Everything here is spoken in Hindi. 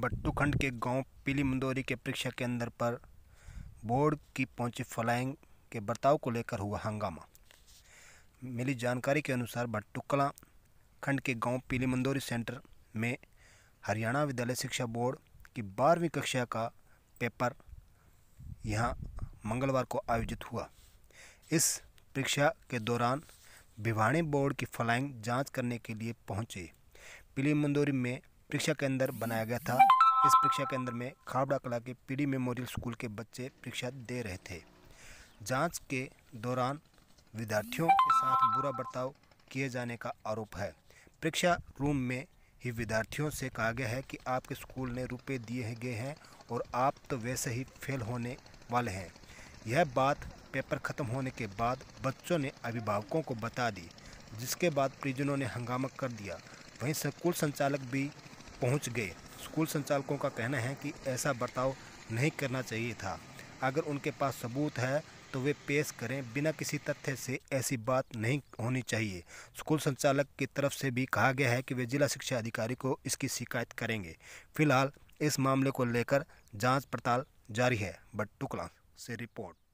बट्टूखंड के गांव पीली मंदोरी के परीक्षा केंद्र पर बोर्ड की पहुंची फ्लाइंग के बर्ताव को लेकर हुआ हंगामा मिली जानकारी के अनुसार भट्टुकला खंड के गांव पीली मंदोरी सेंटर में हरियाणा विद्यालय शिक्षा बोर्ड की बारहवीं कक्षा का पेपर यहां मंगलवार को आयोजित हुआ इस परीक्षा के दौरान भिवाणी बोर्ड की फ्लाइंग जांच करने के लिए पहुंचे पीली मंदोरी में परीक्षा केंद्र बनाया गया था इस परीक्षा केंद्र में खावड़ा कला के पीडी मेमोरियल स्कूल के बच्चे परीक्षा दे रहे थे जांच के दौरान विद्यार्थियों के साथ बुरा बर्ताव किए जाने का आरोप है परीक्षा रूम में ही विद्यार्थियों से कहा गया है कि आपके स्कूल ने रुपए दिए गए हैं और आप तो वैसे ही फेल होने वाले हैं यह बात पेपर ख़त्म होने के बाद बच्चों ने अभिभावकों को बता दी जिसके बाद परिजनों ने हंगामा कर दिया वहीं स्कूल संचालक भी पहुंच गए स्कूल संचालकों का कहना है कि ऐसा बर्ताव नहीं करना चाहिए था अगर उनके पास सबूत है तो वे पेश करें बिना किसी तथ्य से ऐसी बात नहीं होनी चाहिए स्कूल संचालक की तरफ से भी कहा गया है कि वे जिला शिक्षा अधिकारी को इसकी शिकायत करेंगे फिलहाल इस मामले को लेकर जांच पड़ताल जारी है बट टुकड़ा से रिपोर्ट